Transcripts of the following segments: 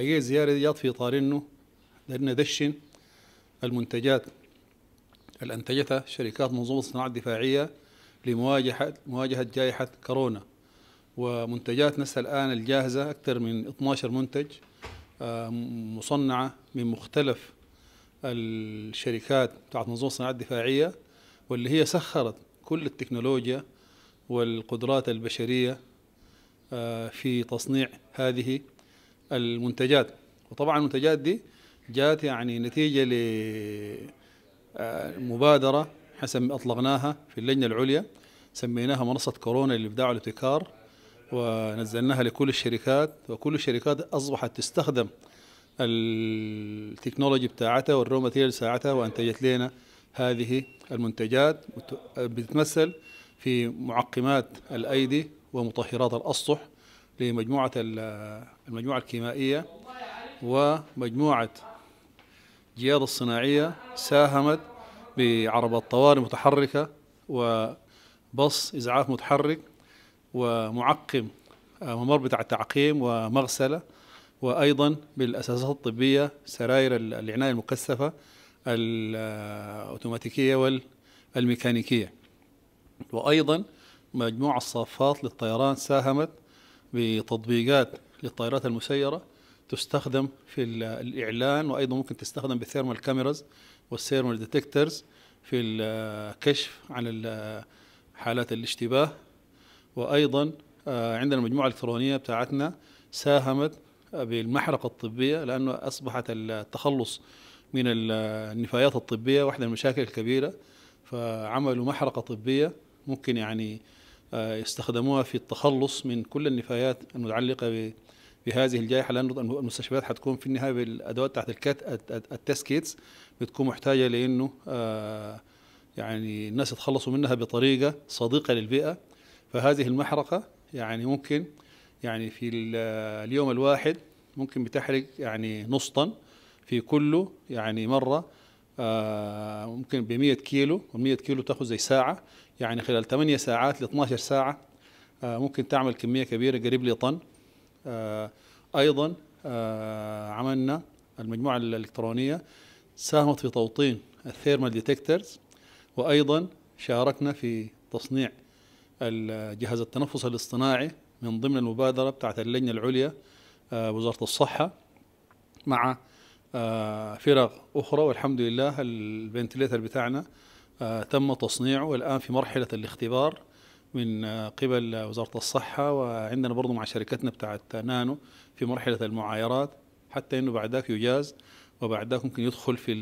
حقيقة زيارة ديات في إطار إنه لأن دشن المنتجات اللي أنتجتها شركات منظومة الصناعة الدفاعية لمواجهة مواجهة جائحة كورونا ومنتجات نسها الآن الجاهزة أكثر من 12 منتج آه، مصنعة من مختلف الشركات بتاعت منظومة الصناعة الدفاعية واللي هي سخرت كل التكنولوجيا والقدرات البشرية آه، في تصنيع هذه المنتجات وطبعا المنتجات دي جات يعني نتيجة لمبادرة آه، حسب أطلقناها في اللجنة العليا سميناها منصة كورونا للإبداع والابتكار ونزلناها لكل الشركات وكل الشركات أصبحت تستخدم التكنولوجي بتاعتها والرو ماتيريال ساعتها وأنتجت لنا هذه المنتجات بتتمثل في معقمات الأيدي ومطهرات الأسطح لمجموعة المجموعة الكيمائية ومجموعة جياد الصناعية ساهمت بعربات طوارئ متحركة وبص إزعاف متحرك ومعقم آه، ممر بتاع التعقيم ومغسلة وأيضا بالأساسات الطبية سراير العناية المكثفة الأوتوماتيكية والميكانيكية وأيضا مجموعة صافات للطيران ساهمت بتطبيقات للطائرات المسيرة تستخدم في الإعلان وأيضا ممكن تستخدم بالثيرمال كاميراز والثيرمال ديتكترز في الكشف عن حالات الاشتباه وأيضا آه، عندنا المجموعة الإلكترونية بتاعتنا ساهمت بالمحرقة الطبية لأنه أصبحت التخلص من النفايات الطبية واحدة من المشاكل الكبيرة فعملوا محرقة طبية ممكن يعني آه، يستخدموها في التخلص من كل النفايات المتعلقه بهذه الجائحه لان المستشفيات حتكون في النهايه بالادوات تحت الكات التست كيتس بتكون محتاجه لانه آه، يعني الناس يتخلصوا منها بطريقه صديقه للبيئه فهذه المحرقه يعني ممكن يعني في اليوم الواحد ممكن بتحرق يعني نص طن في كله يعني مره آه، ممكن ب 100 كيلو و 100 كيلو تاخذ زي ساعه يعني خلال 8 ساعات ل 12 ساعه آه، ممكن تعمل كميه كبيره قريب لطن آه، ايضا عملنا المجموعه الالكترونيه ساهمت في توطين الثيرمال ديتكترز وايضا شاركنا في تصنيع جهاز التنفس الاصطناعي من ضمن المبادره بتاعت اللجنه العليا وزاره الصحه مع آه، فرق أخرى والحمد لله الفنتليتر بتاعنا آه، تم تصنيعه والآن في مرحلة الاختبار من آه، قبل وزارة الصحة وعندنا برضو مع شركتنا بتاعت نانو في مرحلة المعايرات حتى أنه بعد ذاك يجاز وبعد ذاك ممكن يدخل في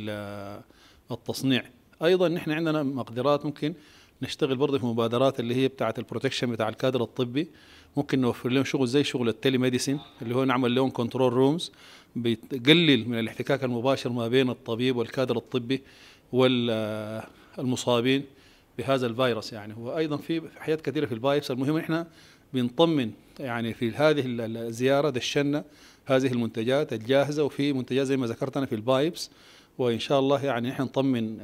التصنيع أيضا نحن عندنا مقدرات ممكن نشتغل برضه في مبادرات اللي هي بتاعه البروتكشن بتاع الكادر الطبي ممكن نوفر لهم شغل زي شغل التلي ميديسين اللي هو نعمل لهم كنترول رومز بتقلل من الاحتكاك المباشر ما بين الطبيب والكادر الطبي والمصابين بهذا الفيروس يعني وايضا في حاجات كثيره في الفيروس المهم احنا بنطمن يعني في هذه الزياره دشنا هذه المنتجات الجاهزه وفي منتجات زي ما ذكرت انا في البايبس وان شاء الله يعني نحن نطمن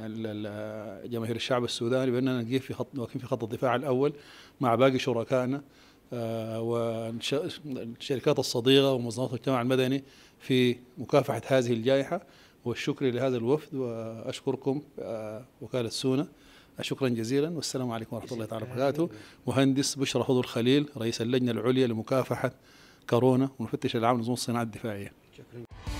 جماهير الشعب السوداني باننا نجيب في خط واقفين في خط الدفاع الاول مع باقي شركائنا آه، والشركات الصديقه ومنظمات المجتمع المدني في مكافحه هذه الجائحه والشكر لهذا الوفد واشكركم آه، وكاله سونا شكرا جزيلا والسلام عليكم ورحمه الله تعالى وبركاته مهندس بشرى حضور الخليل رئيس اللجنه العليا لمكافحه كورونا ومفتش العام لنظم الصناعه الدفاعيه شكرا.